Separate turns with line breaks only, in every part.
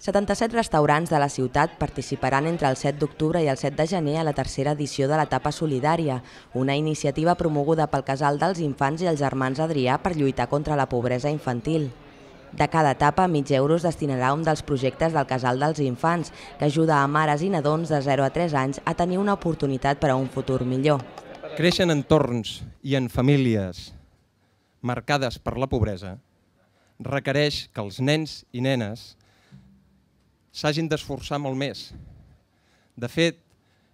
77 restaurants de la ciutat participaran entre el 7 d'octubre i el 7 de gener a la tercera edició de l'etapa solidària, una iniciativa promoguda pel Casal dels Infants i els Germans Adrià per lluitar contra la pobresa infantil. De cada etapa, mig euros destinarà un dels projectes del Casal dels Infants, que ajuda a mares i nadons de 0 a 3 anys a tenir una oportunitat per a un futur millor.
Creixen entorns i en famílies marcades per la pobresa requereix que els nens i nenes s'hagin d'esforçar molt més. De fet,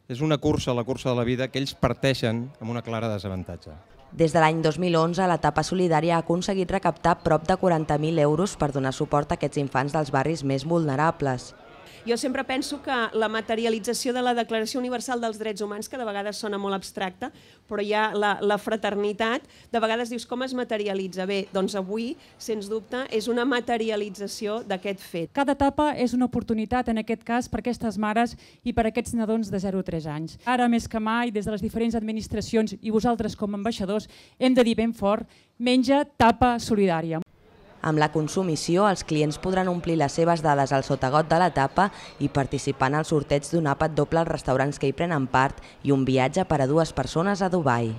és una cursa, la cursa de la vida, que ells parteixen amb una clara desavantatge.
Des de l'any 2011, l'etapa solidària ha aconseguit recaptar prop de 40.000 euros per donar suport a aquests infants dels barris més vulnerables.
Jo sempre penso que la materialització de la Declaració Universal dels Drets Humans, que de vegades sona molt abstracta, però ja la, la fraternitat, de vegades dius com es materialitza? Bé, doncs avui, sens dubte, és una materialització d'aquest fet. Cada etapa és una oportunitat, en aquest cas, per aquestes mares i per aquests nadons de 0 a 3 anys. Ara,
més que mai, des de les diferents administracions i vosaltres com a ambaixadors, hem de dir ben fort, menja tapa solidària.
Amb la consumició, els clients podran omplir les seves dades al sotagot de la tapa i participar en el sorteig d'un àpat doble als restaurants que hi prenen part i un viatge per a dues persones a Dubai.